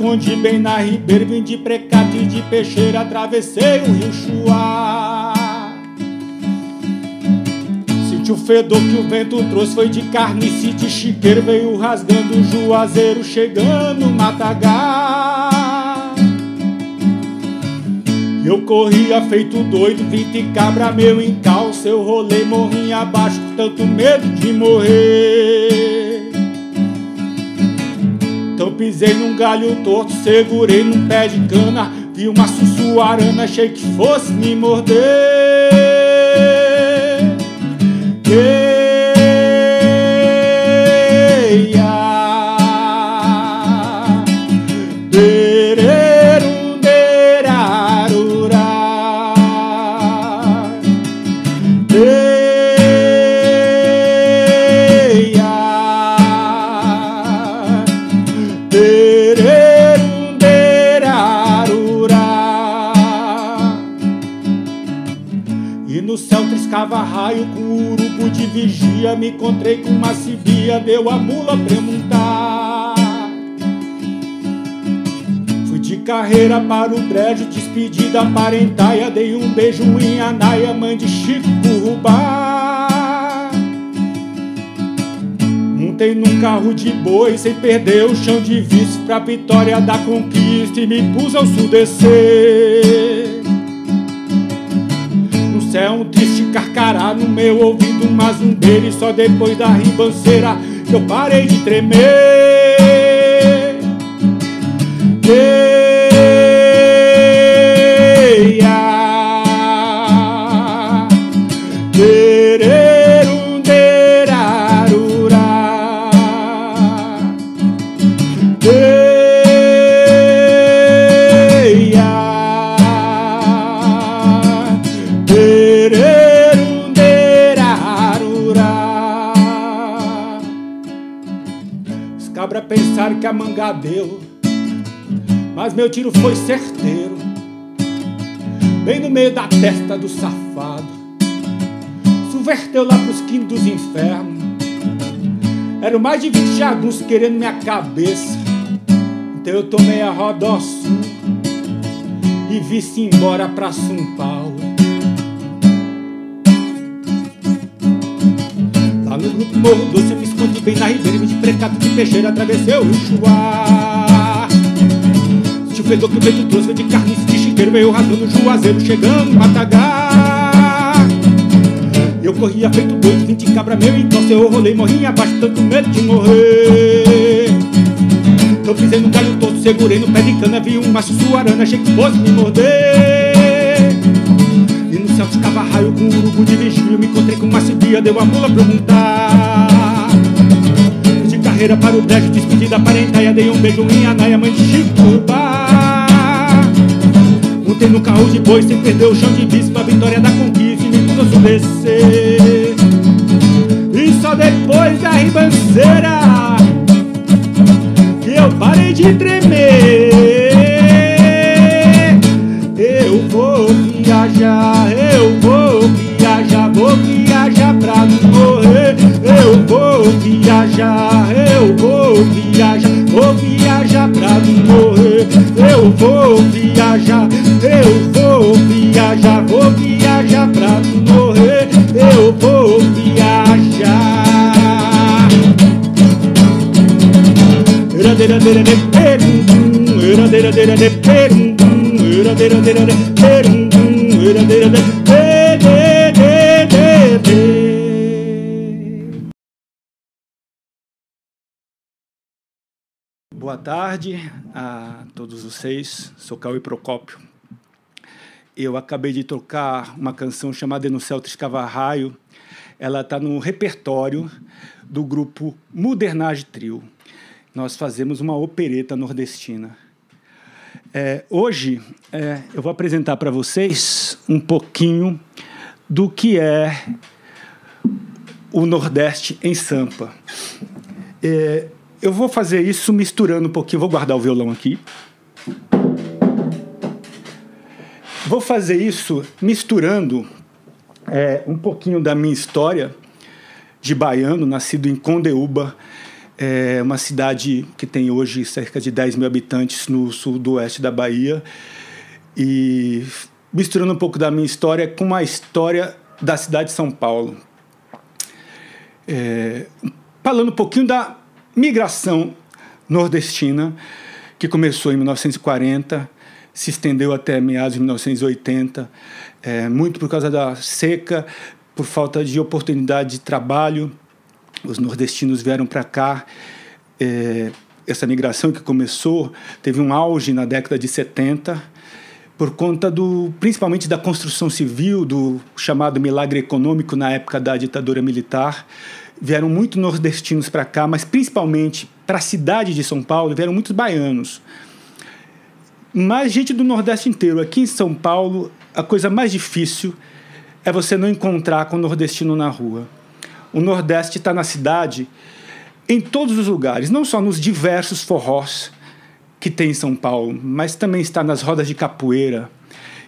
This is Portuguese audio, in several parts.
escondi bem na ribeira, vim de precate e de peixeira, atravessei o rio Chuá. Senti o fedor que o vento trouxe, foi de carnice de chiqueiro, veio rasgando o juazeiro, chegando no matagar. Eu corria feito doido, vinte cabra meu em calça eu rolei morrinha abaixo, tanto medo de morrer. Então pisei num galho torto, segurei num pé de cana. Vi uma sussuarana, achei que fosse me morder. me encontrei com uma civia, deu a mula pra montar. Fui de carreira para o brejo, despedida parentaia, dei um beijo em Anaia, mãe de Chico Rubá. Montei num carro de boi sem perder o chão de vício pra vitória da conquista e me pus ao descer. Isso é um triste carcará no meu ouvido, mas um deles só depois da ribanceira que eu parei de tremer. Yeah. a manga deu, mas meu tiro foi certeiro, bem no meio da testa do safado. Subverteu lá pros quintos dos infernos. Eram mais de 20 jagunços querendo minha cabeça. Então eu tomei a roda sul e vi-se embora pra São Paulo. morro doce, eu me escondi bem na ribeira, me de precado de peixeira, atravessei o chuá. Se o fedor que o vento trouxe de carne de chiqueiro, veio rasgando o juazeiro, chegando em Matagá. Eu corria feito doido, vinte cabra meu, então se eu rolei, morri abaixo, tanto medo de morrer. Eu fizendo um galho todo, segurei no pé de cana, vi um macho suarana, achei que fosse me morder. Descava raio com o urubu de vestido, Me encontrei com uma Márcio deu a mula montar. De carreira para o brejo, despedi da parentaia. Dei um beijo em Anaia, mãe de Bar. Montei no carro de boi sem perder o chão de bicho. a vitória da conquista, e me pus a descer. E só depois da ribanceira que eu parei de tremer. Eu vou viajar. viajar, eu vou viajar, vou viajar pra me morrer. Eu vou viajar, eu vou viajar, vou viajar pra me morrer. Eu vou viajar. Eradeiradeira de perum, eradeiradeira de perum, eradeiradeira de perum, eradeira de perum. boa tarde a todos vocês. Sou Cauê Procópio. Eu acabei de tocar uma canção chamada No Celta Raio. Ela está no repertório do grupo Modernage Trio. Nós fazemos uma opereta nordestina. É, hoje é, eu vou apresentar para vocês um pouquinho do que é o Nordeste em Sampa. É, eu vou fazer isso misturando um pouquinho. Vou guardar o violão aqui. Vou fazer isso misturando é, um pouquinho da minha história de baiano, nascido em Condeúba, é uma cidade que tem hoje cerca de 10 mil habitantes no sul do oeste da Bahia. E misturando um pouco da minha história com a história da cidade de São Paulo. É, falando um pouquinho da migração nordestina, que começou em 1940, se estendeu até meados de 1980, é, muito por causa da seca, por falta de oportunidade de trabalho. Os nordestinos vieram para cá. É, essa migração que começou teve um auge na década de 70 por conta do principalmente da construção civil do chamado milagre econômico na época da ditadura militar vieram muito nordestinos para cá, mas principalmente para a cidade de São Paulo vieram muitos baianos. Mas gente do Nordeste inteiro. Aqui em São Paulo, a coisa mais difícil é você não encontrar com o nordestino na rua. O Nordeste está na cidade em todos os lugares, não só nos diversos forrós que tem em São Paulo, mas também está nas rodas de capoeira,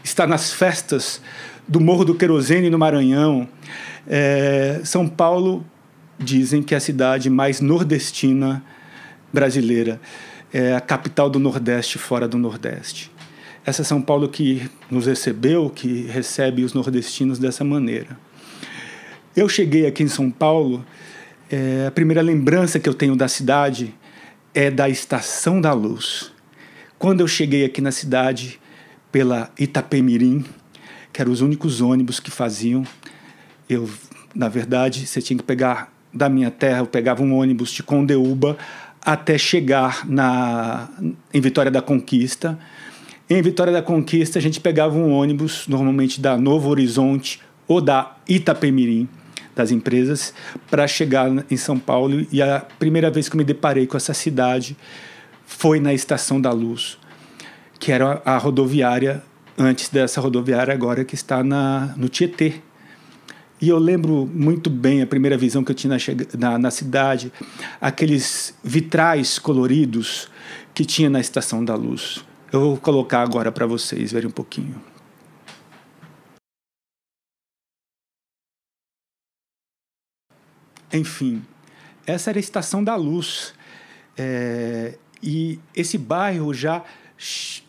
está nas festas do Morro do Querosene no Maranhão. É, São Paulo dizem que é a cidade mais nordestina brasileira. É a capital do Nordeste fora do Nordeste. Essa é São Paulo que nos recebeu, que recebe os nordestinos dessa maneira. Eu cheguei aqui em São Paulo, é, a primeira lembrança que eu tenho da cidade é da Estação da Luz. Quando eu cheguei aqui na cidade, pela Itapemirim, que eram os únicos ônibus que faziam, eu, na verdade, você tinha que pegar da minha terra, eu pegava um ônibus de Condeúba até chegar na, em Vitória da Conquista. Em Vitória da Conquista, a gente pegava um ônibus, normalmente da Novo Horizonte ou da Itapemirim, das empresas, para chegar em São Paulo. E a primeira vez que eu me deparei com essa cidade foi na Estação da Luz, que era a rodoviária, antes dessa rodoviária agora que está na, no Tietê, e eu lembro muito bem a primeira visão que eu tinha na, na, na cidade, aqueles vitrais coloridos que tinha na Estação da Luz. Eu vou colocar agora para vocês verem um pouquinho. Enfim, essa era a Estação da Luz. É, e esse bairro já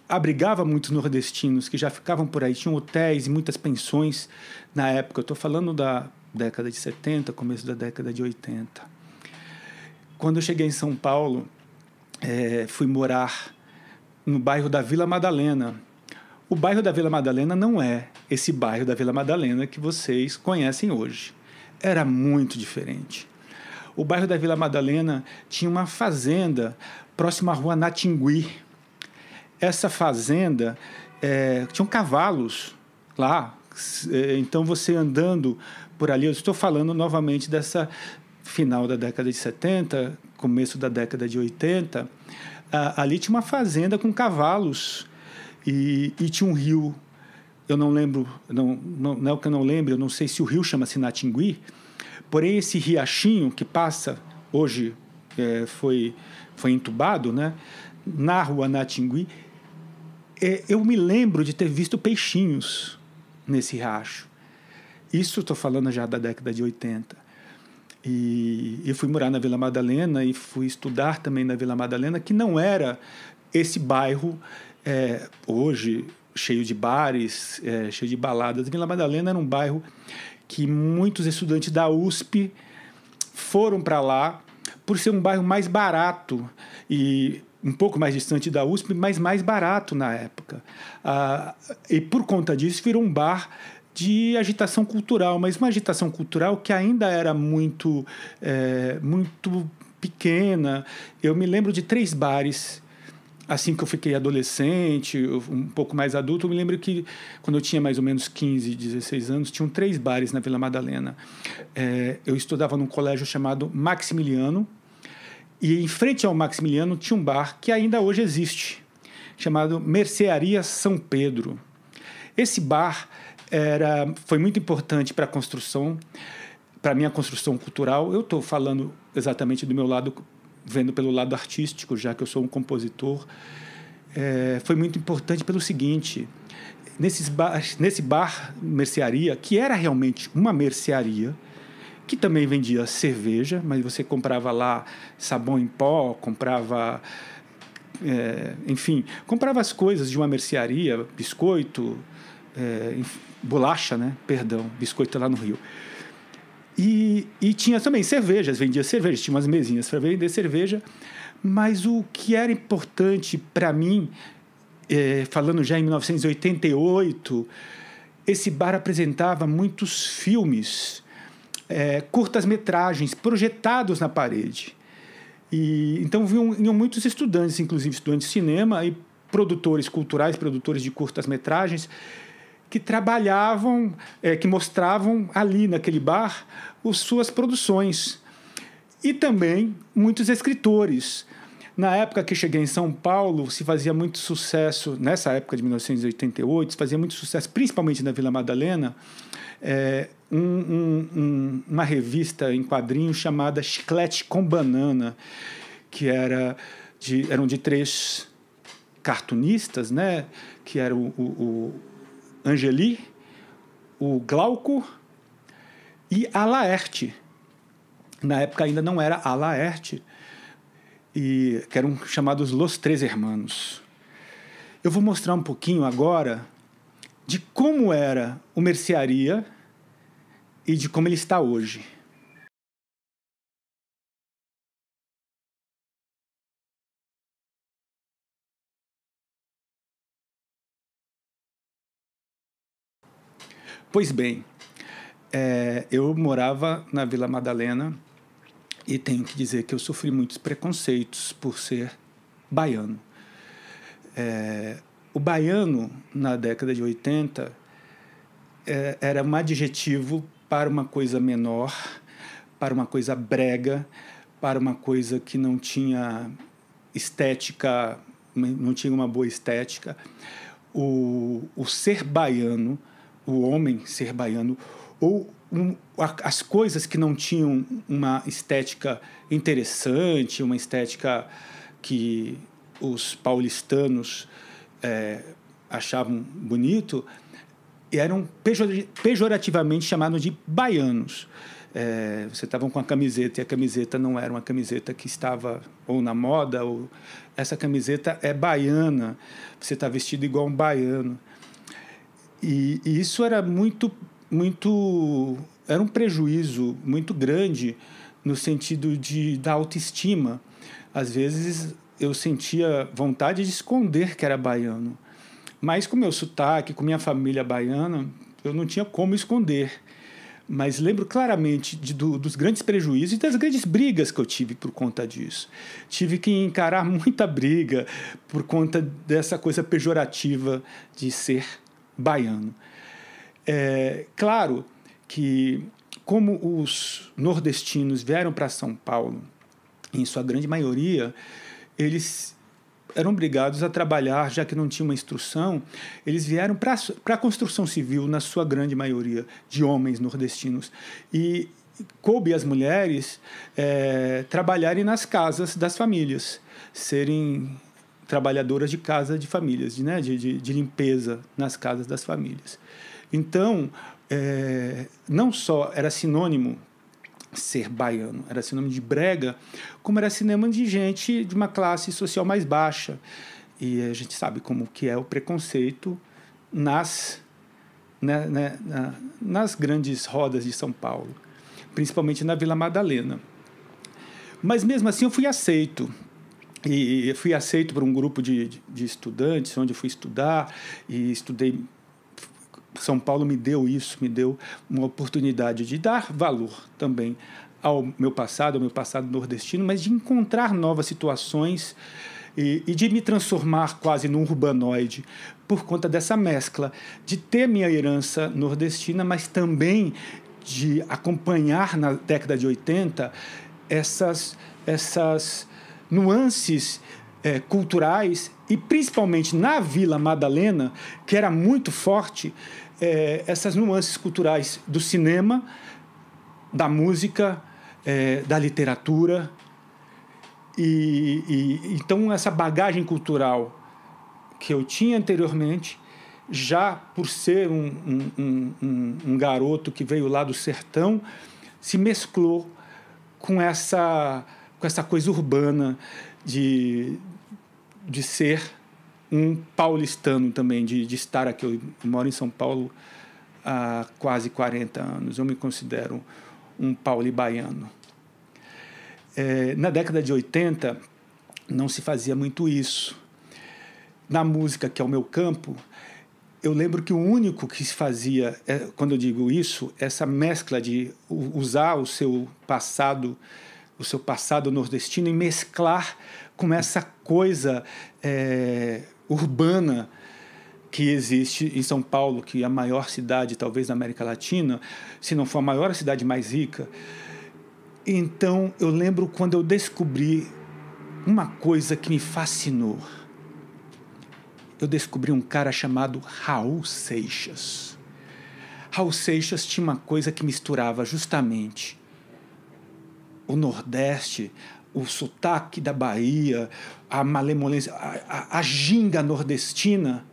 abrigava muitos nordestinos que já ficavam por aí, tinham hotéis e muitas pensões na época. Eu estou falando da década de 70, começo da década de 80. Quando eu cheguei em São Paulo, é, fui morar no bairro da Vila Madalena. O bairro da Vila Madalena não é esse bairro da Vila Madalena que vocês conhecem hoje. Era muito diferente. O bairro da Vila Madalena tinha uma fazenda próxima à rua Natingui, essa fazenda é, tinham cavalos lá. É, então você andando por ali, eu estou falando novamente dessa final da década de 70, começo da década de 80. ali tinha uma fazenda com cavalos e, e tinha um rio. Eu não lembro, não, não, não é o que eu não lembro, eu não sei se o rio chama-se Natingui, porém esse riachinho que passa hoje é, foi, foi entubado, né? na rua Natingui, é, eu me lembro de ter visto peixinhos nesse riacho. Isso estou falando já da década de 80. E eu fui morar na Vila Madalena e fui estudar também na Vila Madalena, que não era esse bairro é, hoje cheio de bares, é, cheio de baladas. Vila Madalena era um bairro que muitos estudantes da USP foram para lá por ser um bairro mais barato e um pouco mais distante da USP, mas mais barato na época. Ah, e por conta disso virou um bar de agitação cultural, mas uma agitação cultural que ainda era muito, é, muito pequena. Eu me lembro de três bares assim que eu fiquei adolescente, um pouco mais adulto, eu me lembro que quando eu tinha mais ou menos 15, 16 anos, tinham três bares na Vila Madalena. É, eu estudava num colégio chamado Maximiliano, e em frente ao Maximiliano tinha um bar que ainda hoje existe, chamado Mercearia São Pedro. Esse bar era, foi muito importante para a construção, para a minha construção cultural. Eu estou falando exatamente do meu lado, vendo pelo lado artístico, já que eu sou um compositor. É, foi muito importante pelo seguinte: nesses bar, nesse bar mercearia, que era realmente uma mercearia, que também vendia cerveja, mas você comprava lá sabão em pó, comprava. É, enfim, comprava as coisas de uma mercearia, biscoito, é, bolacha, né? Perdão, biscoito lá no Rio. E, e tinha também cervejas, vendia cerveja, tinha umas mesinhas para vender cerveja. Mas o que era importante para mim, é, falando já em 1988, esse bar apresentava muitos filmes é, curtas-metragens projetados na parede. E, então vinham, vinham muitos estudantes, inclusive estudantes de cinema e produtores culturais, produtores de curtas-metragens, que trabalhavam, é, que mostravam ali naquele bar os suas produções. E também muitos escritores. Na época que cheguei em São Paulo, se fazia muito sucesso, nessa época de 1988, se fazia muito sucesso, principalmente na Vila Madalena, é, um, um, uma revista em quadrinhos chamada Chiclete com Banana, que era de, eram de três cartunistas, né? que eram o, o, o Angeli, o Glauco e a Laerte. Na época ainda não era a Laerte, e, que eram chamados Los Três Hermanos. Eu vou mostrar um pouquinho agora de como era o mercearia e de como ele está hoje. Pois bem, é, eu morava na Vila Madalena e tenho que dizer que eu sofri muitos preconceitos por ser baiano. É, o baiano, na década de 80, é, era um adjetivo para uma coisa menor, para uma coisa brega, para uma coisa que não tinha estética, não tinha uma boa estética. O, o ser baiano, o homem ser baiano, ou um, as coisas que não tinham uma estética interessante, uma estética que os paulistanos é, achavam bonito, eram pejorativamente chamados de baianos. É, você estavam com a camiseta e a camiseta não era uma camiseta que estava ou na moda ou essa camiseta é baiana você está vestido igual um baiano e, e, isso era muito muito era um prejuízo muito grande no sentido de da autoestima às vezes eu sentia vontade de esconder que era baiano mas com meu sotaque, com minha família baiana, eu não tinha como esconder. Mas lembro claramente de, do, dos grandes prejuízos e das grandes brigas que eu tive por conta disso. Tive que encarar muita briga por conta dessa coisa pejorativa de ser baiano. É, claro que, como os nordestinos vieram para São Paulo, em sua grande maioria, eles eram obrigados a trabalhar, já que não tinha uma instrução, eles vieram para a construção civil, na sua grande maioria, de homens nordestinos. E coube às mulheres é, trabalharem nas casas das famílias, serem trabalhadoras de casa de famílias, de, né, de, de, de limpeza nas casas das famílias. Então, é, não só era sinônimo ser baiano. Era sinônimo de brega, como era cinema de gente de uma classe social mais baixa. E a gente sabe como que é o preconceito nas, né, né, na, nas grandes rodas de São Paulo, principalmente na Vila Madalena. Mas mesmo assim eu fui aceito. E fui aceito por um grupo de, de, de estudantes, onde eu fui estudar, e estudei são Paulo me deu isso, me deu uma oportunidade de dar valor também ao meu passado, ao meu passado nordestino, mas de encontrar novas situações e, e, de me transformar quase num urbanoide por conta dessa mescla, de ter minha herança nordestina, mas também de acompanhar na década de 80 essas, essas nuances é, culturais e principalmente na Vila Madalena, que era muito forte, é, essas nuances culturais do cinema, da música, é, da literatura. E, e, então essa bagagem cultural que eu tinha anteriormente, já por ser um, um, um, um garoto que veio lá do sertão, se mesclou com essa com essa coisa urbana de, de ser um paulistano também, de, de estar aqui. Eu moro em São Paulo há quase 40 anos. Eu me considero um paulibaiano. É, na década de 80, não se fazia muito isso. Na música, que é o meu campo, eu lembro que o único que se fazia, é, quando eu digo isso, essa mescla de usar o seu passado, o seu passado nordestino e mesclar com essa coisa é, urbana que existe em São Paulo, que é a maior cidade, talvez, da América Latina, se não for a maior, a cidade mais rica. Então, eu lembro quando eu descobri uma coisa que me fascinou. Eu descobri um cara chamado Raul Seixas. Raul Seixas tinha uma coisa que misturava justamente o Nordeste, o sotaque da Bahia, a malemolência, a, a, a ginga nordestina,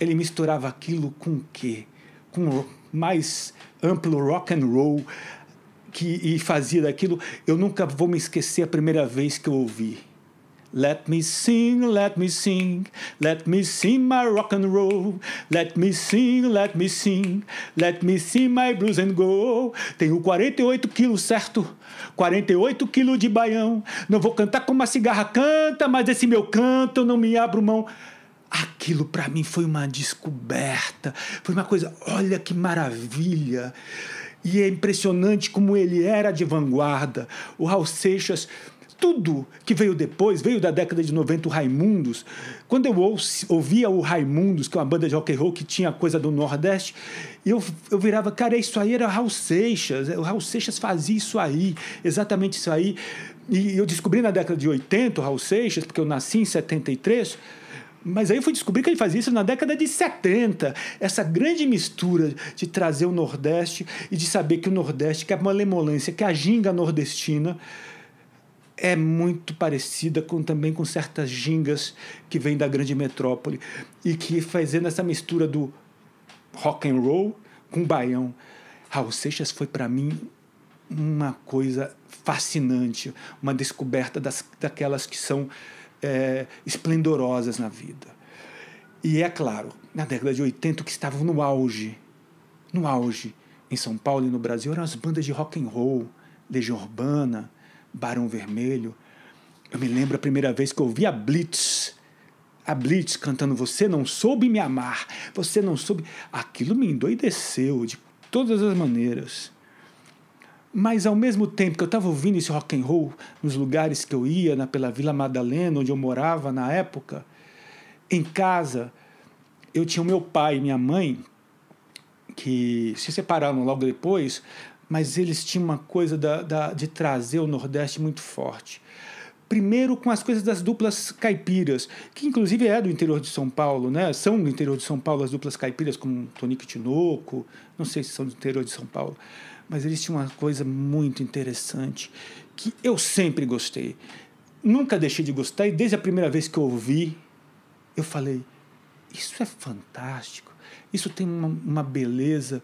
ele misturava aquilo com o quê? Com mais amplo rock and roll que, e fazia daquilo. Eu nunca vou me esquecer a primeira vez que eu ouvi. Let me sing, let me sing, let me sing my rock and roll. Let me sing, let me sing, let me sing my blues and go. Tenho 48 quilos, certo? 48 quilos de baião. Não vou cantar como a cigarra canta, mas esse meu canto eu não me abro mão. Aquilo para mim foi uma descoberta, foi uma coisa, olha que maravilha. E é impressionante como ele era de vanguarda. O Raul Seixas tudo que veio depois, veio da década de 90, o Raimundos. Quando eu ouço, ouvia o Raimundos, que é uma banda de rock and roll que tinha coisa do Nordeste, eu, eu virava, cara, isso aí era Raul Seixas, é, o Raul Seixas fazia isso aí, exatamente isso aí. E eu descobri na década de 80 o Raul Seixas, porque eu nasci em 73, mas aí eu fui descobrir que ele fazia isso na década de 70. Essa grande mistura de trazer o Nordeste e de saber que o Nordeste, que é uma malemolência, que é a ginga nordestina, é muito parecida com também com certas gingas que vêm da grande metrópole e que fazendo essa mistura do rock and roll com baião. Raul Seixas foi para mim uma coisa fascinante, uma descoberta das, daquelas que são é, esplendorosas na vida. E é claro, na década de 80 o que estavam no auge, no auge em São Paulo e no Brasil eram as bandas de rock and roll, Legião Urbana, Barão Vermelho. Eu me lembro a primeira vez que eu ouvi a Blitz. A Blitz cantando Você não soube me amar, você não soube. Aquilo me endoideceu de todas as maneiras. Mas ao mesmo tempo que eu estava ouvindo esse rock and roll nos lugares que eu ia, na, pela Vila Madalena, onde eu morava na época, em casa, eu tinha o meu pai e minha mãe, que se separaram logo depois, mas eles tinham uma coisa da, da, de trazer o Nordeste muito forte. Primeiro com as coisas das duplas caipiras, que inclusive é do interior de São Paulo, né? São do interior de São Paulo as duplas caipiras, como Tonico Tinoco, não sei se são do interior de São Paulo, mas eles tinham uma coisa muito interessante que eu sempre gostei. Nunca deixei de gostar e desde a primeira vez que eu ouvi, eu falei: isso é fantástico, isso tem uma, uma beleza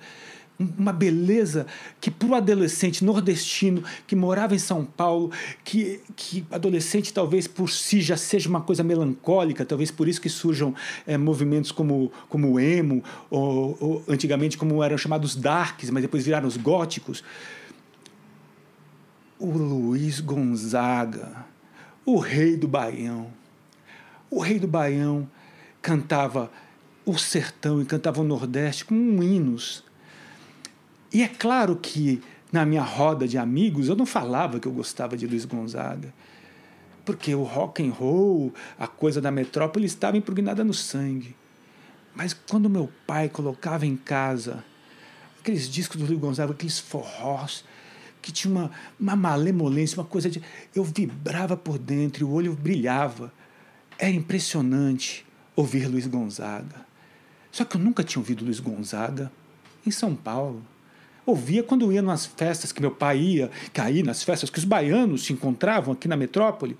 uma beleza que para o adolescente nordestino que morava em São Paulo, que, que adolescente talvez por si já seja uma coisa melancólica, talvez por isso que surjam é, movimentos como, como o emo, ou, ou, antigamente como eram chamados darks, mas depois viraram os góticos. O Luiz Gonzaga, o rei do Baião. O rei do Baião cantava o sertão e cantava o Nordeste com hinos e é claro que na minha roda de amigos eu não falava que eu gostava de Luiz Gonzaga, porque o rock and roll, a coisa da metrópole estava impregnada no sangue. Mas quando meu pai colocava em casa aqueles discos do Luiz Gonzaga, aqueles forrós, que tinha uma, uma malemolência, uma coisa de. Eu vibrava por dentro, o olho brilhava. Era impressionante ouvir Luiz Gonzaga. Só que eu nunca tinha ouvido Luiz Gonzaga em São Paulo ouvia quando ia nas festas que meu pai ia, que aí nas festas que os baianos se encontravam aqui na metrópole.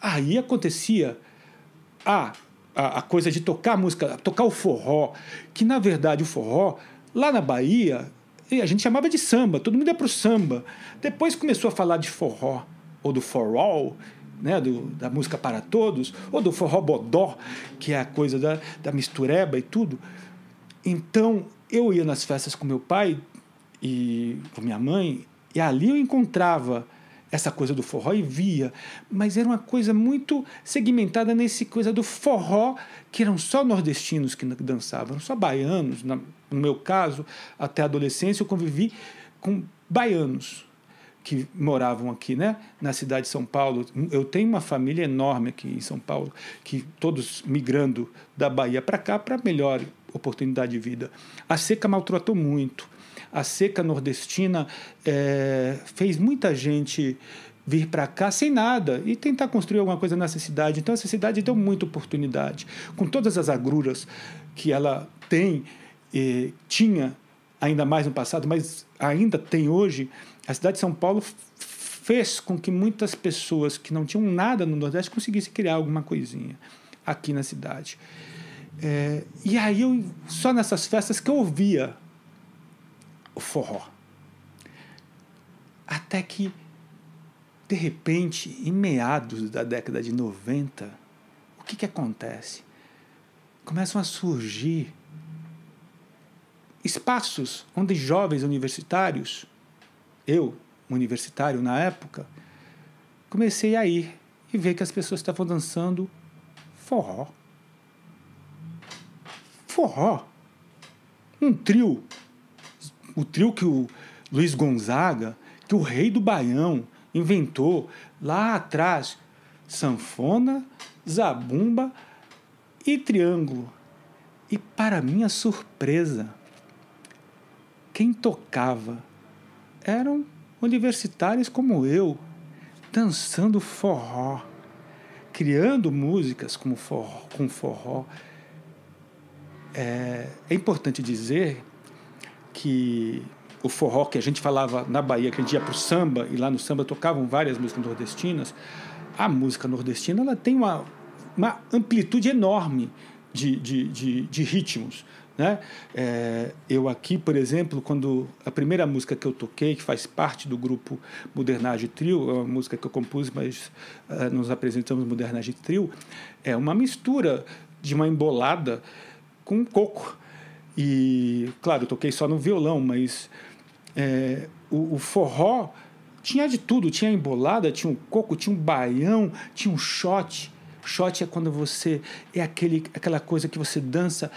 Aí acontecia a, a, a coisa de tocar música, tocar o forró, que na verdade o forró, lá na Bahia, a gente chamava de samba, todo mundo ia para o samba. Depois começou a falar de forró, ou do forró, né, do, da música para todos, ou do forró bodó, que é a coisa da, da mistureba e tudo. Então, eu ia nas festas com meu pai e com minha mãe, e ali eu encontrava essa coisa do forró e via, mas era uma coisa muito segmentada nesse coisa do forró, que eram só nordestinos que dançavam, só baianos. No meu caso, até a adolescência, eu convivi com baianos que moravam aqui, né, na cidade de São Paulo. Eu tenho uma família enorme aqui em São Paulo, que todos migrando da Bahia para cá para melhor oportunidade de vida. A seca maltratou muito a seca nordestina é, fez muita gente vir para cá sem nada e tentar construir alguma coisa nessa cidade. Então, essa cidade deu muita oportunidade. Com todas as agruras que ela tem, tinha ainda mais no passado, mas ainda tem hoje, a cidade de São Paulo fez com que muitas pessoas que não tinham nada no Nordeste conseguissem criar alguma coisinha aqui na cidade. É, e aí eu só nessas festas que eu ouvia o forró. Até que, de repente, em meados da década de 90, o que, que acontece? Começam a surgir espaços onde jovens universitários, eu, universitário na época, comecei a ir e ver que as pessoas estavam dançando forró. Forró. Um trio o trio que o Luiz Gonzaga, que o rei do Baião inventou lá atrás, sanfona, zabumba e triângulo. E para minha surpresa, quem tocava eram universitários como eu, dançando forró, criando músicas como com forró. É, é importante dizer que o forró que a gente falava na Bahia, que a gente ia para o samba, e lá no samba tocavam várias músicas nordestinas, a música nordestina ela tem uma, uma amplitude enorme de, de, de, de ritmos. Né? É, eu aqui, por exemplo, quando a primeira música que eu toquei, que faz parte do grupo Modernage Trio, é uma música que eu compus, mas é, nos apresentamos Modernage Trio, é uma mistura de uma embolada com coco. E, claro, eu toquei só no violão, mas é, o, o, forró tinha de tudo. Tinha embolada, tinha um coco, tinha um baião, tinha um shot. Shot é quando você... É aquele, aquela coisa que você dança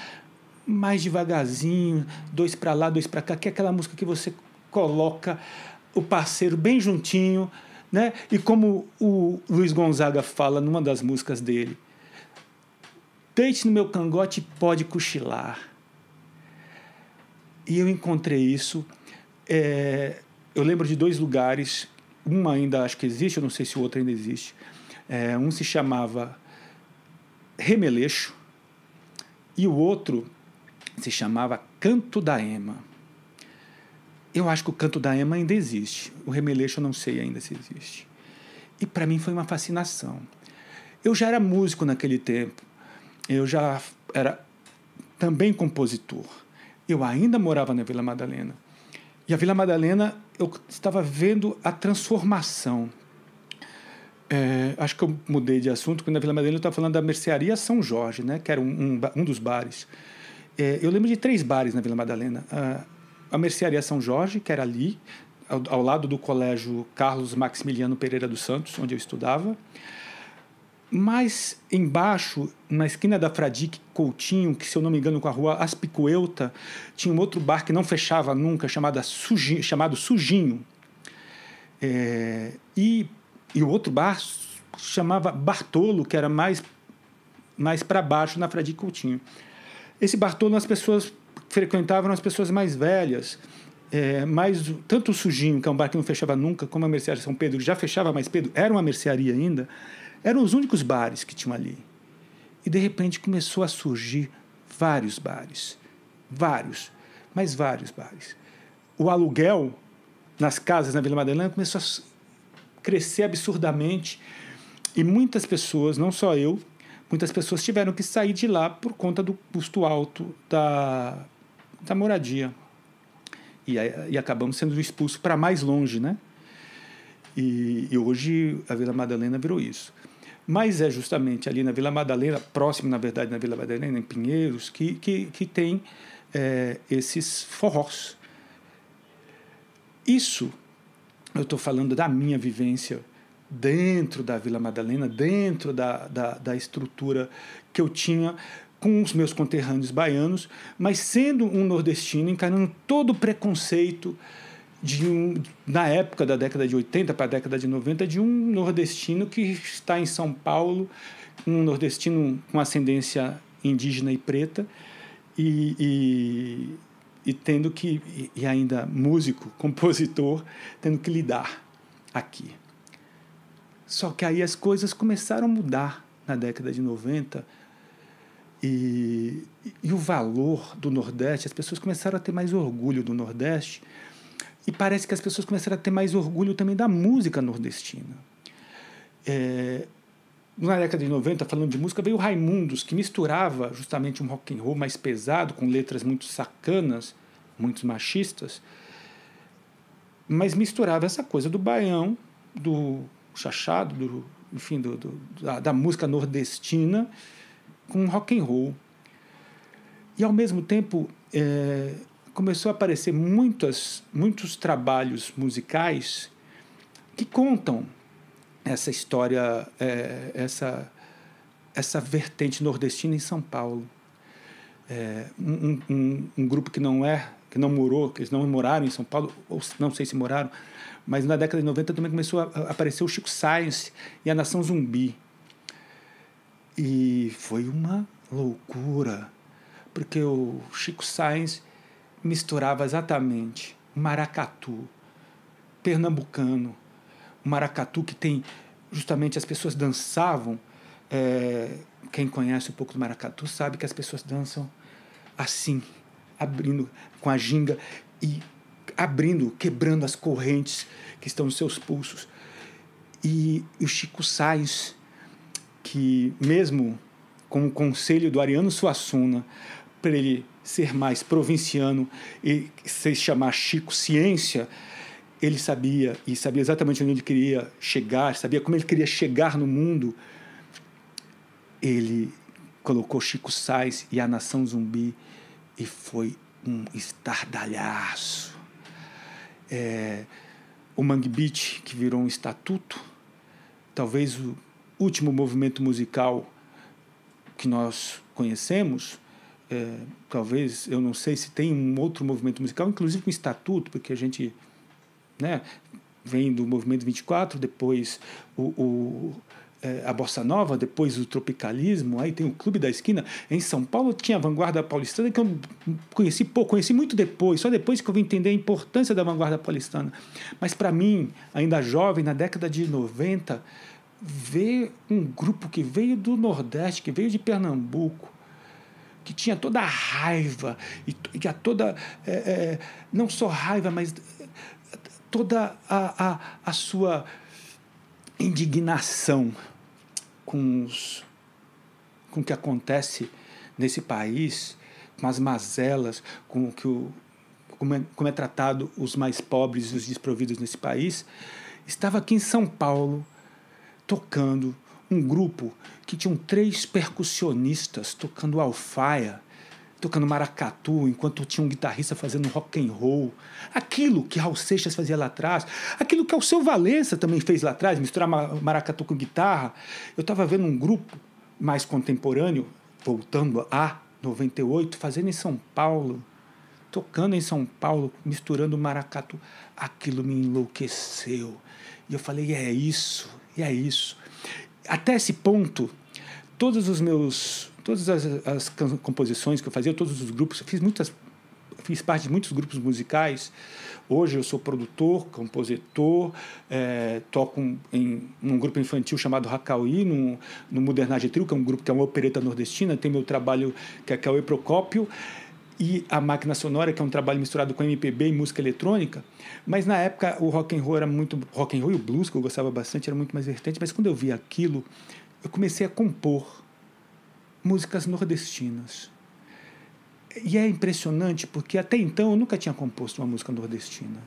mais devagarzinho, dois para lá, dois para cá, que é aquela música que você coloca o parceiro bem juntinho, né? E como o Luiz Gonzaga fala numa das músicas dele, deite no meu cangote e pode cochilar. E eu encontrei isso. É, eu lembro de dois lugares, um ainda acho que existe, eu não sei se o outro ainda existe. É, um se chamava Remeleixo e o outro se chamava Canto da Ema. Eu acho que o Canto da Ema ainda existe. O Remeleixo eu não sei ainda se existe. E para mim foi uma fascinação. Eu já era músico naquele tempo. Eu já era também compositor eu ainda morava na Vila Madalena. E a Vila Madalena, eu estava vendo a transformação. É, acho que eu mudei de assunto, quando na Vila Madalena eu estava falando da mercearia São Jorge, né, que era um, um, um dos bares. É, eu lembro de três bares na Vila Madalena. A, a mercearia São Jorge, que era ali, ao, ao lado do colégio Carlos Maximiliano Pereira dos Santos, onde eu estudava mais embaixo, na esquina da Fradique Coutinho, que se eu não me engano com a rua Aspicuelta, tinha um outro bar que não fechava nunca, chamado Sujinho. Chamado Sujinho. É, e, e o outro bar chamava Bartolo, que era mais, mais para baixo na Fradique Coutinho. Esse Bartolo as pessoas frequentavam as pessoas mais velhas. É, mas tanto o Sujinho, que é um bar que não fechava nunca, como a mercearia São Pedro, que já fechava, mas Pedro era uma mercearia ainda, eram os únicos bares que tinham ali. E de repente começou a surgir vários bares. Vários, mas vários bares. O aluguel nas casas na Vila Madalena começou a crescer absurdamente. E muitas pessoas, não só eu, muitas pessoas tiveram que sair de lá por conta do custo alto da, da moradia. E, e acabamos sendo expulsos para mais longe, né? E, e, hoje a Vila Madalena virou isso. Mas é justamente ali na Vila Madalena, próximo, na verdade, na Vila Madalena, em Pinheiros, que, que, que tem é, esses forrós. Isso, eu estou falando da minha vivência dentro da Vila Madalena, dentro da, da, da, estrutura que eu tinha com os meus conterrâneos baianos, mas sendo um nordestino, encarando todo o preconceito de um, na época da década de 80 para a década de 90, de um nordestino que está em São Paulo, um nordestino com ascendência indígena e preta, e, e, e tendo que, e ainda músico, compositor, tendo que lidar aqui. Só que aí as coisas começaram a mudar na década de 90 e, e o valor do Nordeste, as pessoas começaram a ter mais orgulho do Nordeste e parece que as pessoas começaram a ter mais orgulho também da música nordestina. É, na década de 90, falando de música, veio o Raimundos, que misturava justamente um rock and roll mais pesado, com letras muito sacanas, muito machistas, mas misturava essa coisa do baião, do chachado, do, enfim, do, do da, da, música nordestina, com rock and roll. E, ao mesmo tempo, é, começou a aparecer muitas, muitos trabalhos musicais que contam essa história, é, essa, essa vertente nordestina em São Paulo. É, um, um, um, grupo que não é, que não morou, que eles não moraram em São Paulo, ou não sei se moraram, mas na década de 90 também começou a aparecer o Chico Science e a Nação Zumbi. E foi uma loucura, porque o Chico Science misturava exatamente maracatu pernambucano, maracatu que tem justamente as pessoas dançavam. É, quem conhece um pouco do maracatu sabe que as pessoas dançam assim, abrindo com a ginga e abrindo, quebrando as correntes que estão nos seus pulsos. E o Chico Sainz, que mesmo com o conselho do Ariano Suassuna para ele ser mais provinciano e se chamar Chico Ciência, ele sabia e sabia exatamente onde ele queria chegar, sabia como ele queria chegar no mundo. Ele colocou Chico Sainz e a Nação Zumbi e foi um estardalhaço. É, o Mangue Beat, que virou um estatuto, talvez o último movimento musical que nós conhecemos, é, talvez, eu não sei se tem um outro movimento musical, inclusive um estatuto, porque a gente né, vem do movimento 24, depois o, o é, a bossa nova, depois o tropicalismo, aí tem o Clube da Esquina. Em São Paulo tinha a vanguarda paulistana, que eu conheci pouco, conheci muito depois, só depois que eu vim entender a importância da vanguarda paulistana. Mas para mim, ainda jovem, na década de 90, ver um grupo que veio do Nordeste, que veio de Pernambuco, que tinha toda a raiva, e, que a toda, é, é, não só raiva, mas é, toda a, a, a sua indignação com, os, com o que acontece nesse país, com as mazelas, com o que o, como, é, como é tratado os mais pobres e os desprovidos nesse país, estava aqui em São Paulo tocando um grupo que tinham três percussionistas tocando alfaia, tocando maracatu, enquanto tinha um guitarrista fazendo rock and roll. Aquilo que Raul Seixas fazia lá atrás, aquilo que Alceu Valença também fez lá atrás, misturar maracatu com guitarra. Eu estava vendo um grupo mais contemporâneo, voltando a 98, fazendo em São Paulo, tocando em São Paulo, misturando maracatu. Aquilo me enlouqueceu. E eu falei, é isso, é isso até esse ponto, todos os meus, todas as, as composições que eu fazia, todos os grupos, eu fiz muitas fiz parte de muitos grupos musicais. Hoje eu sou produtor, compositor, é, toco um, em um grupo infantil chamado Racauí, no, no Modernage Trio, que é um grupo que é uma opereta nordestina. Tem meu trabalho que é, é o Eprocópio e a máquina sonora, que é um trabalho misturado com MPB e música eletrônica. Mas na época o rock and roll era muito rock and roll e o blues que eu gostava bastante era muito mais vertente, mas quando eu vi aquilo, eu comecei a compor músicas nordestinas. E é impressionante porque até então eu nunca tinha composto uma música nordestina.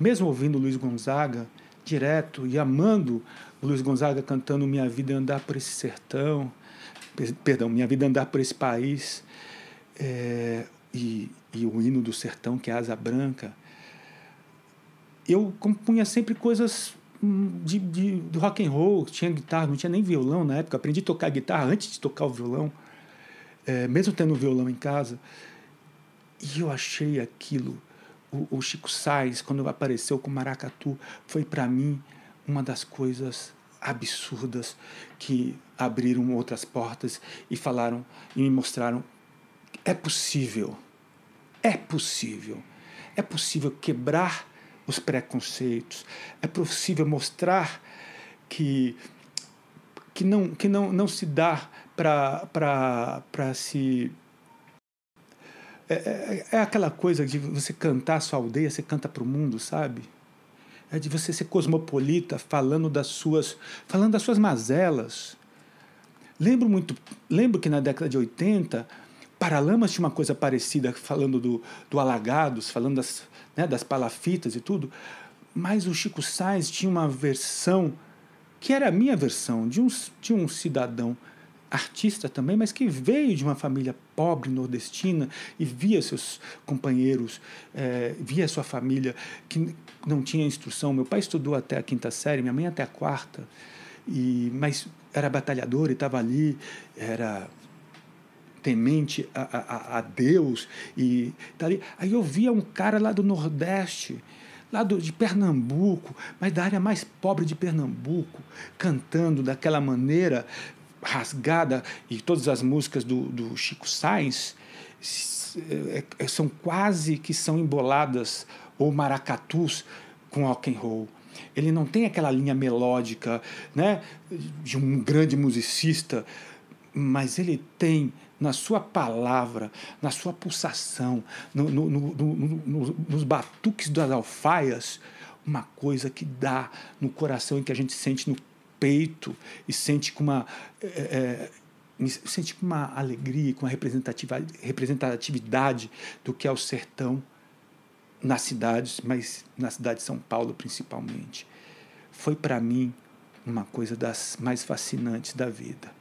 Mesmo ouvindo Luiz Gonzaga direto e amando Luiz Gonzaga cantando Minha Vida Andar por esse Sertão, perdão, Minha Vida Andar por esse País, é, e, e o hino do sertão, que é Asa Branca, eu compunha sempre coisas hum, de, de, de, rock and roll, tinha guitarra, não tinha nem violão na época. Aprendi a tocar guitarra antes de tocar o violão, é, mesmo tendo o violão em casa. E eu achei aquilo. O, o Chico Sainz, quando apareceu com Maracatu, foi para mim uma das coisas absurdas que abriram outras portas e falaram e me mostraram é possível. É possível. É possível quebrar os preconceitos. É possível mostrar que que não que não, não se dá para para para se é, é, é, aquela coisa de você cantar a sua aldeia, você canta para o mundo, sabe? É de você ser cosmopolita, falando das suas, falando das suas mazelas. Lembro muito, lembro que na década de 80 Paralamas tinha uma coisa parecida, falando do, do Alagados, falando das, né, das palafitas e tudo, mas o Chico Sainz tinha uma versão, que era a minha versão, de um, de um cidadão artista também, mas que veio de uma família pobre nordestina e via seus companheiros, é, via sua família que não tinha instrução. Meu pai estudou até a quinta série, minha mãe até a quarta, e mas era batalhador e estava ali, era temente a, a, a Deus. E tá ali. Aí eu via um cara lá do Nordeste, lá do, de Pernambuco, mas da área mais pobre de Pernambuco, cantando daquela maneira rasgada, e todas as músicas do, do Chico Sainz é, é, são quase que são emboladas ou maracatus com rock and roll. Ele não tem aquela linha melódica, né, de um grande musicista, mas ele tem na sua palavra, na sua pulsação, no, no, no, nos batuques das alfaias, uma coisa que dá no coração e que a gente sente no peito e sente com uma. É, é, sente com uma alegria, com uma representatividade do que é o sertão nas cidades, mas na cidade de São Paulo principalmente. Foi para mim uma coisa das mais fascinantes da vida.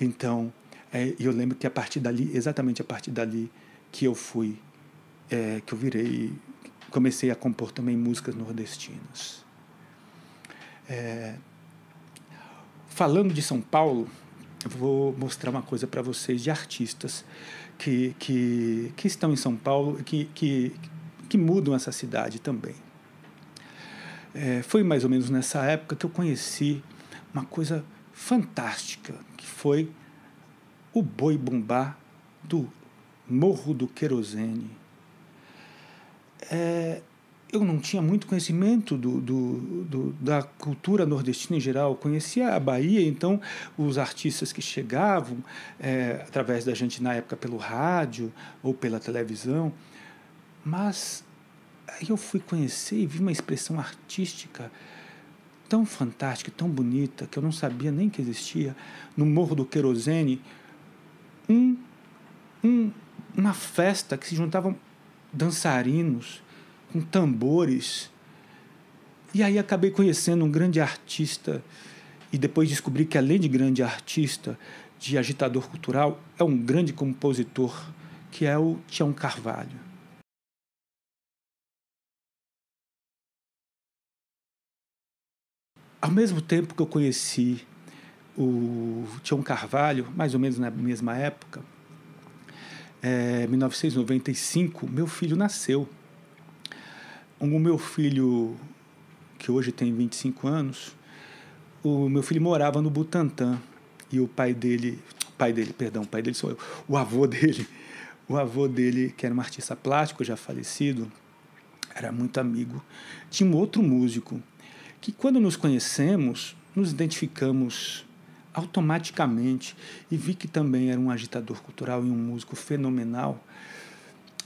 Então, é, e eu lembro que a partir dali, exatamente a partir dali, que eu fui, é, que eu virei, comecei a compor também músicas nordestinas. É, falando de São Paulo, eu vou mostrar uma coisa para vocês de artistas que, que, que estão em São Paulo e que, que, que mudam essa cidade também. É, foi mais ou menos nessa época que eu conheci uma coisa fantástica, que foi o boi bumbá do Morro do Querosene. É, eu não tinha muito conhecimento do, do, do, da cultura nordestina em geral. Eu conhecia a Bahia, então os artistas que chegavam é, através da gente na época pelo rádio ou pela televisão. Mas aí eu fui conhecer e vi uma expressão artística tão fantástica, tão bonita, que eu não sabia nem que existia, no Morro do Querosene, um, um, uma festa que se juntavam dançarinos com tambores. E aí acabei conhecendo um grande artista e depois descobri que além de grande artista, de agitador cultural, é um grande compositor, que é o Tião Carvalho. Ao mesmo tempo que eu conheci o Tião Carvalho, mais ou menos na mesma época, é, 1995, meu filho nasceu. O meu filho, que hoje tem 25 anos, o meu filho morava no Butantã e o pai dele, pai dele, perdão, o pai dele sou eu, o avô dele, o avô dele, que era um artista plástico já falecido, era muito amigo, tinha um outro músico que quando nos conhecemos, nos identificamos automaticamente e vi que também era um agitador cultural e um músico fenomenal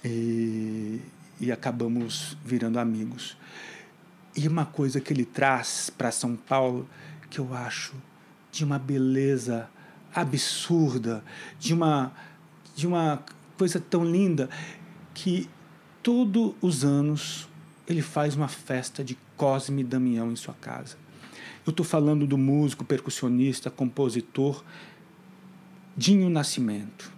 e, e acabamos virando amigos. E uma coisa que ele traz para São Paulo que eu acho de uma beleza absurda, de uma, de uma coisa tão linda que todos os anos ele faz uma festa de Cosme e Damião em sua casa. Eu estou falando do músico, percussionista, compositor Dinho Nascimento.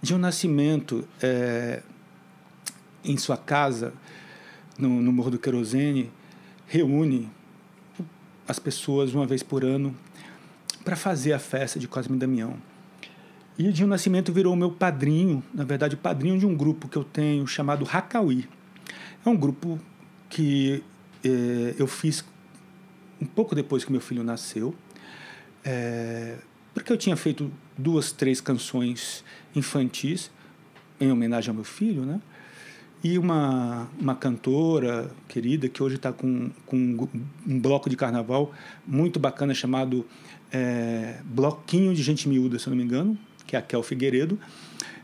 Dinho Nascimento, é, em sua casa, no, no Morro do Querosene, reúne as pessoas uma vez por ano para fazer a festa de Cosme e Damião. E o Dinho Nascimento virou meu padrinho, na verdade, padrinho de um grupo que eu tenho chamado Hackauí. É um grupo que é, eu fiz um pouco depois que meu filho nasceu, é, porque eu tinha feito duas, três canções infantis em homenagem ao meu filho, né? E uma, uma cantora querida que hoje está com, com um, um bloco de carnaval muito bacana chamado é, Bloquinho de Gente Miúda, se eu não me engano, que é a Kel Figueiredo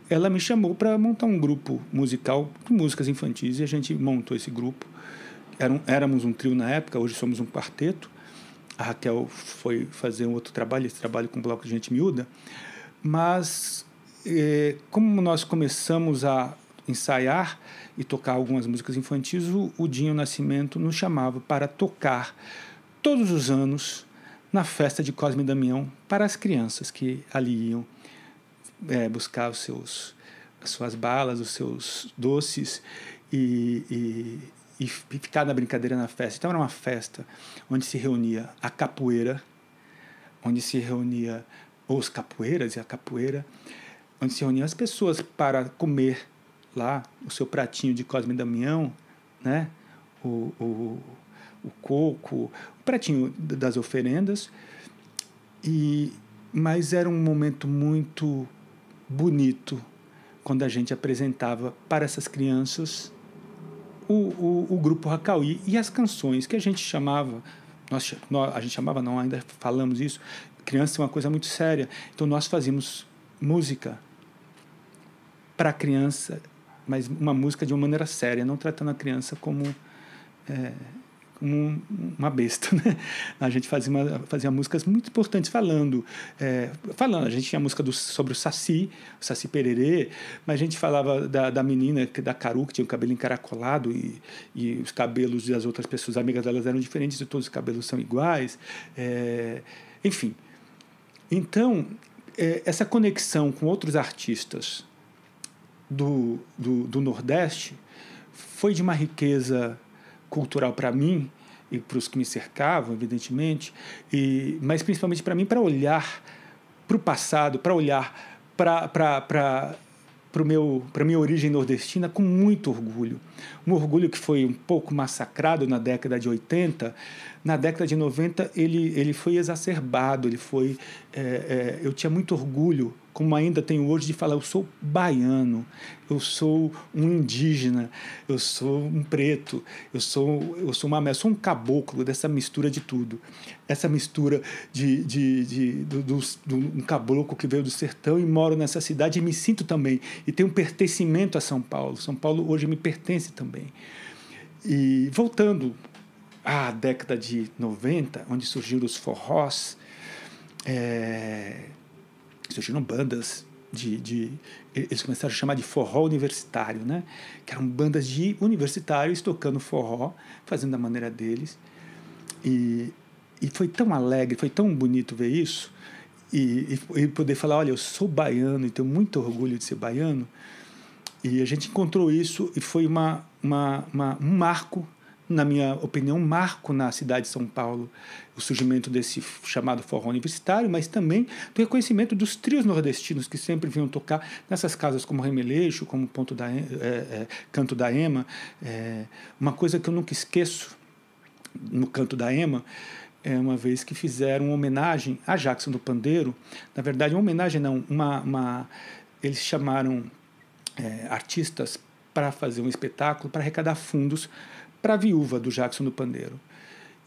ela me chamou para montar um grupo musical de músicas infantis e a gente montou esse grupo. Era um, éramos um trio na época, hoje somos um quarteto. A Raquel foi fazer um outro trabalho, esse trabalho com o bloco de gente miúda. Mas eh, como nós começamos a ensaiar e tocar algumas músicas infantis, o, o Dinho Nascimento nos chamava para tocar todos os anos na festa de Cosme e Damião para as crianças que ali iam é, buscar os seus, as suas balas, os seus doces e, e, e ficar na brincadeira na festa. Então era uma festa onde se reunia a capoeira, onde se reunia os capoeiras e a capoeira, onde se reuniam as pessoas para comer lá o seu pratinho de Cosme e Damião, né? o, o, o coco, o pratinho das oferendas. E, mas era um momento muito bonito quando a gente apresentava para essas crianças o, o, o grupo Racaí e as canções que a gente chamava, nós, nós, a gente chamava não, ainda falamos isso, criança é uma coisa muito séria, então nós fazíamos música para criança, mas uma música de uma maneira séria, não tratando a criança como é, um, uma besta. Né? A gente fazia, uma, fazia músicas muito importantes falando. É, falando. A gente tinha música do, sobre o Saci, o Saci Pererê, mas a gente falava da, da menina, da Caru, que tinha o cabelo encaracolado e, e os cabelos das outras pessoas, amigas delas eram diferentes e todos os cabelos são iguais. É, enfim. Então, é, essa conexão com outros artistas do, do, do Nordeste foi de uma riqueza cultural para mim e para os que me cercavam, evidentemente, e, mas principalmente para mim, para olhar para o passado, para olhar para para minha origem nordestina com muito orgulho. Um orgulho que foi um pouco massacrado na década de 80. Na década de 90, ele, ele foi exacerbado, ele foi... É, é, eu tinha muito orgulho como ainda tenho hoje, de falar: eu sou baiano, eu sou um indígena, eu sou um preto, eu sou, eu sou uma eu sou um caboclo dessa mistura de tudo. Essa mistura de, de, de, do, do, um caboclo que veio do sertão e moro nessa cidade e me sinto também. E tenho um pertencimento a São Paulo. São Paulo hoje me pertence também. E voltando à década de 90, onde surgiram os forrós, é, surgiram bandas de, de, eles começaram a chamar de forró universitário, né? Que eram bandas de universitários tocando forró, fazendo da maneira deles. E, e foi tão alegre, foi tão bonito ver isso e, e, e poder falar, olha, eu sou baiano e tenho muito orgulho de ser baiano. E a gente encontrou isso e foi uma, uma, uma um marco na minha opinião, marco na cidade de São Paulo o surgimento desse chamado forró universitário, mas também do reconhecimento dos trios nordestinos que sempre vinham tocar nessas casas como Remeleixo, como Ponto da, é, é, Canto da Ema. É, uma coisa que eu nunca esqueço no Canto da Ema é uma vez que fizeram uma homenagem a Jackson do Pandeiro. Na verdade, uma homenagem não, uma, uma eles chamaram é, artistas para fazer um espetáculo para arrecadar fundos para a viúva do Jackson do Pandeiro.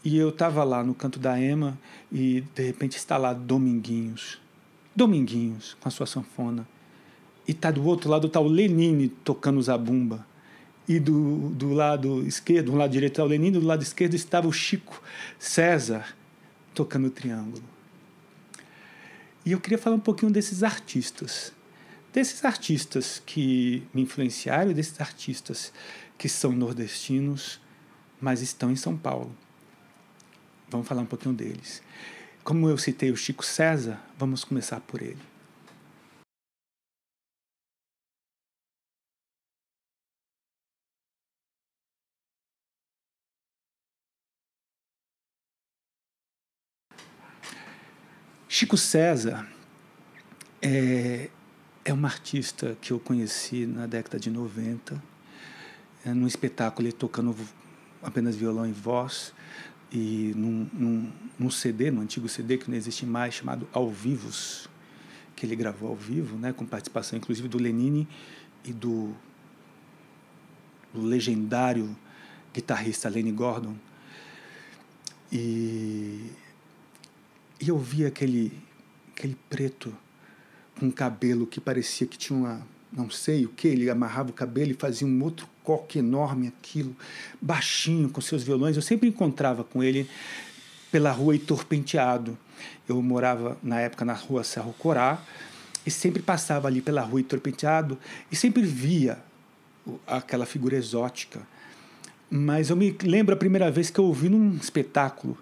E eu estava lá no canto da Ema e de repente está lá Dominguinhos. Dominguinhos com a sua sanfona. E tá do outro lado tá o Lenine tocando zabumba. E do, do lado esquerdo, do lado direito está o Lenine, do lado esquerdo estava o Chico César tocando o triângulo. E eu queria falar um pouquinho desses artistas. Desses artistas que me influenciaram, desses artistas que são nordestinos, mas estão em São Paulo. Vamos falar um pouquinho deles. Como eu citei o Chico César, vamos começar por ele. Chico César é, é artista que eu conheci na década de 90, é, num espetáculo ele tocando apenas violão e voz, e num, num, num, CD, num antigo CD que não existe mais, chamado Ao Vivos, que ele gravou ao vivo, né, com participação inclusive do Lenine e do, do legendário guitarrista Lenny Gordon. E, e eu vi aquele, aquele preto com cabelo que parecia que tinha uma não sei o que, ele amarrava o cabelo e fazia um outro coque enorme, aquilo, baixinho, com seus violões. Eu sempre encontrava com ele pela rua Heitor Penteado. Eu morava, na época, na rua Serro Corá, e sempre passava ali pela rua Heitor Penteado e sempre via aquela figura exótica. Mas eu me lembro a primeira vez que eu ouvi num espetáculo,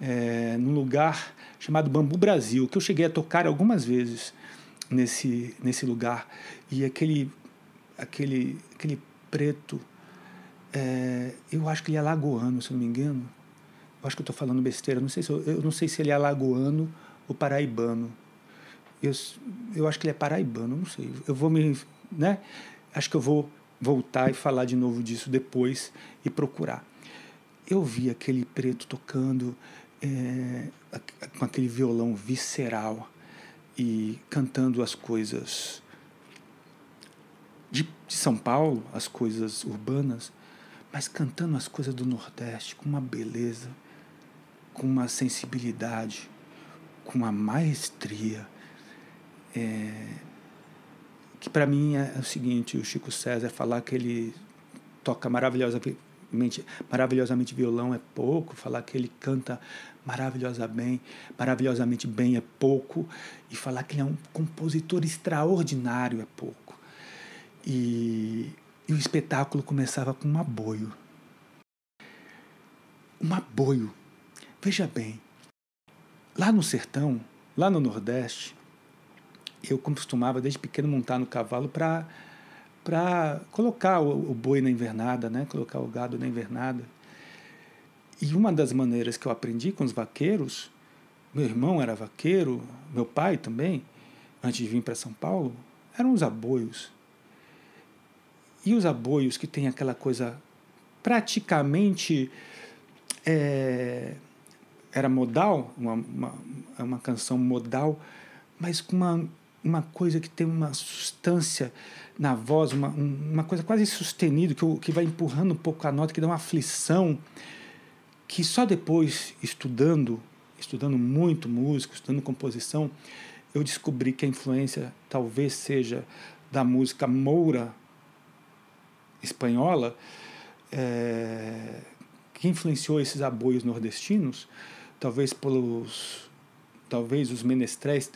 é, num lugar chamado Bambu Brasil, que eu cheguei a tocar algumas vezes nesse, nesse lugar. E aquele, aquele, aquele preto, é, eu acho que ele é lagoano, se não me engano. Eu acho que eu estou falando besteira, não sei se eu, eu, não sei se ele é lagoano ou paraibano. Eu, eu acho que ele é paraibano, não sei. Eu vou me, né? Acho que eu vou voltar e falar de novo disso depois e procurar. Eu vi aquele preto tocando é, com aquele violão visceral e cantando as coisas de, de São Paulo, as coisas urbanas, mas cantando as coisas do Nordeste com uma beleza, com uma sensibilidade, com uma maestria. É, que para mim é, é o seguinte: o Chico César falar que ele toca maravilhosamente, maravilhosamente violão é pouco, falar que ele canta maravilhosamente bem, maravilhosamente bem é pouco, e falar que ele é um compositor extraordinário é pouco. E, e o espetáculo começava com um aboio. Um aboio. Veja bem, lá no sertão, lá no Nordeste, eu costumava desde pequeno montar no cavalo para para colocar o, o boi na invernada, né? colocar o gado na invernada. E uma das maneiras que eu aprendi com os vaqueiros, meu irmão era vaqueiro, meu pai também, antes de vir para São Paulo, eram os aboios. E os aboios que tem aquela coisa praticamente é, era modal, uma, uma, é uma canção modal, mas com uma uma coisa que tem uma substância na voz, uma, uma coisa quase sustenida, que, que vai empurrando um pouco a nota, que dá uma aflição, que só depois, estudando, estudando muito música, estudando composição, eu descobri que a influência talvez seja da música moura espanhola, é, que influenciou esses aboios nordestinos, talvez pelos talvez os menestréis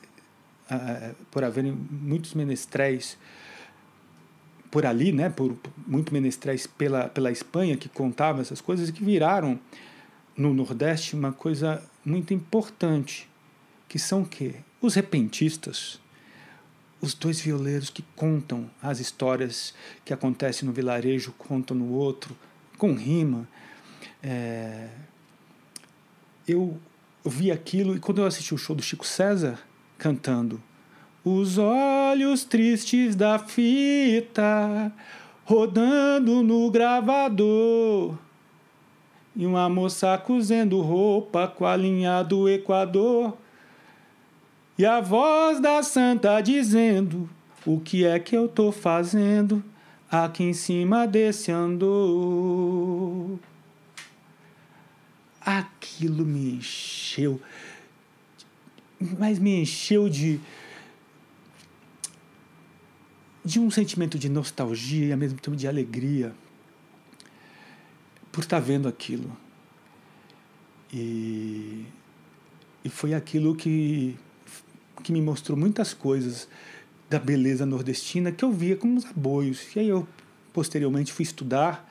por haverem muitos menestréis por ali, né, por muito menestréis pela, pela Espanha que contavam essas coisas que viraram no Nordeste uma coisa muito importante, que são o quê? Os repentistas, os dois violeiros que contam as histórias que acontecem no vilarejo, contam no outro, com rima. É... Eu vi aquilo e quando eu assisti o show do Chico César, cantando. Os olhos tristes da fita rodando no gravador. E uma moça cozendo roupa com a linha do Equador. E a voz da santa dizendo: O que é que eu tô fazendo aqui em cima desse andor? Aquilo me encheu mas me encheu de de um sentimento de nostalgia e ao mesmo tempo de alegria por estar vendo aquilo. E, e foi aquilo que, que me mostrou muitas coisas da beleza nordestina que eu via como os aboios. E aí eu, posteriormente, fui estudar,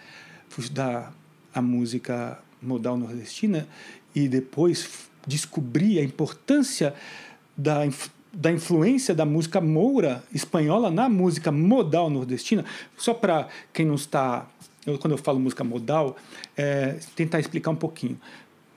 fui estudar a música modal nordestina e depois descobrir a importância da, da influência da música moura espanhola na música modal nordestina. Só para quem não está. Eu, quando eu falo música modal, é, tentar explicar um pouquinho.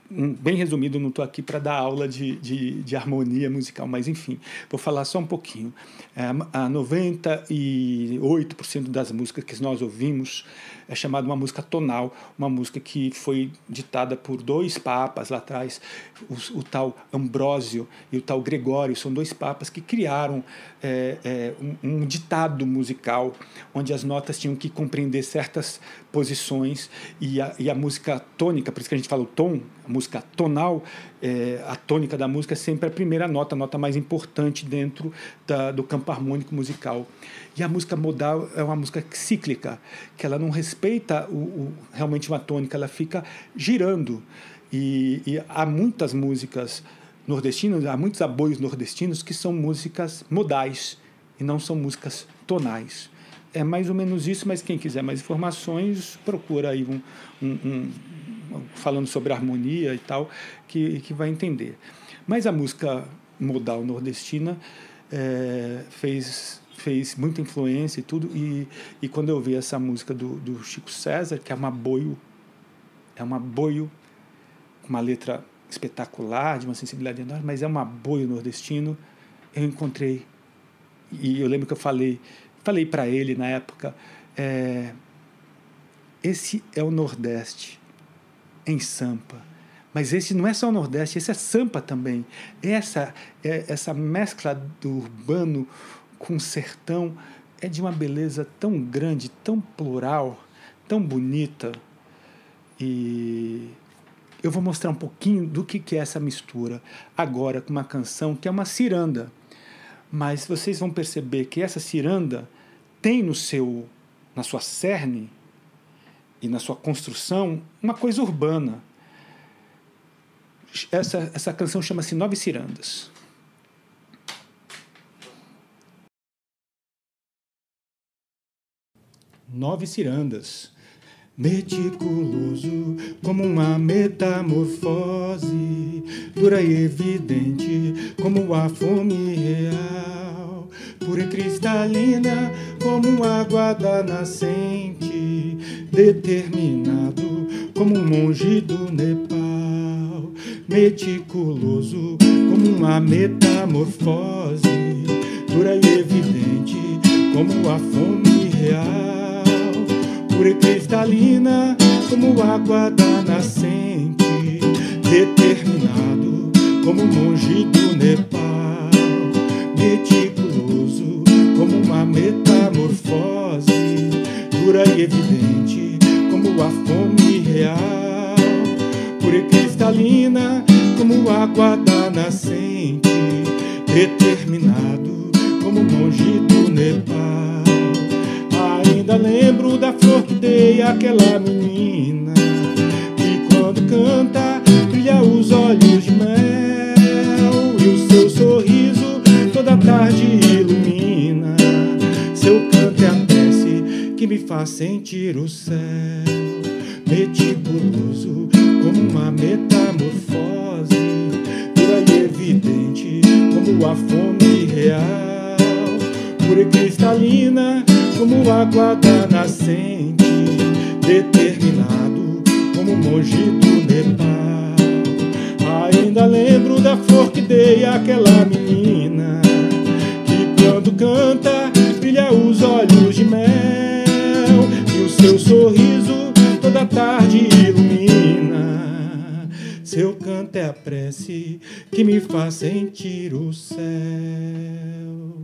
Um, bem resumido, não estou aqui para dar aula de, de, de, harmonia musical, mas enfim, vou falar só um pouquinho. É, a 98% das músicas que nós ouvimos é chamada uma música tonal, uma música que foi ditada por dois papas lá atrás, o, o tal Ambrósio e o tal Gregório, são dois papas que criaram é, é, um, um ditado musical onde as notas tinham que compreender certas posições e a, e a, música tônica, por isso que a gente fala o tom, a música tonal, é, a tônica da música é sempre a primeira nota, a nota mais importante dentro da, do campo harmônico musical. E a música modal é uma música cíclica, que ela não respeita respeita o, o, realmente uma tônica, ela fica girando. E, e, há muitas músicas nordestinas, há muitos aboios nordestinos que são músicas modais e não são músicas tonais. É mais ou menos isso, mas quem quiser mais informações, procura aí um, um, um falando sobre harmonia e tal, que, que vai entender. Mas a música modal nordestina é, fez fez muita influência e tudo. E, e quando eu vi essa música do, do Chico César, que é uma boio, é uma boio, uma letra espetacular, de uma sensibilidade enorme, mas é uma boio nordestino, eu encontrei. E eu lembro que eu falei, falei para ele na época, é, esse é o Nordeste em Sampa. Mas esse não é só o Nordeste, esse é Sampa também. Essa é, essa mescla do urbano com o sertão é de uma beleza tão grande, tão plural, tão bonita. E eu vou mostrar um pouquinho do que, é essa mistura agora com uma canção que é uma ciranda. Mas vocês vão perceber que essa ciranda tem no seu, na sua cerne e na sua construção uma coisa urbana. Essa, essa canção chama-se Nove Cirandas. nove cirandas. Meticuloso como uma metamorfose, dura e evidente como a fome real, pura e cristalina como água da nascente, determinado como um monge do Nepal, meticuloso como uma metamorfose, dura e evidente como a fome real pura e cristalina como água da nascente, determinado como um monge do Nepal, meticuloso como uma metamorfose, dura e evidente como a fome real, pura e cristalina como água da nascente, determinado como um monge do Nepal ainda lembro da flor que dei àquela menina. E quando canta, brilha os olhos de mel. E o seu sorriso toda tarde ilumina. Seu canto é a prece que me faz sentir o céu. Meticuloso como uma metamorfose. pura e evidente como a fome real. Pura e cristalina como água da nascente, determinado como monge do Nepal. Ainda lembro da flor que dei àquela menina, que quando canta brilha os olhos de mel, e o seu sorriso toda tarde ilumina. Seu canto é a prece que me faz sentir o céu.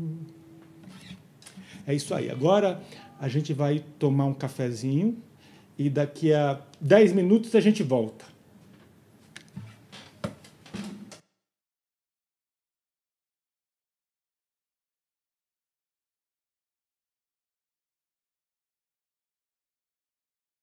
É isso aí. Agora a gente vai tomar um cafezinho e daqui a 10 minutos a gente volta.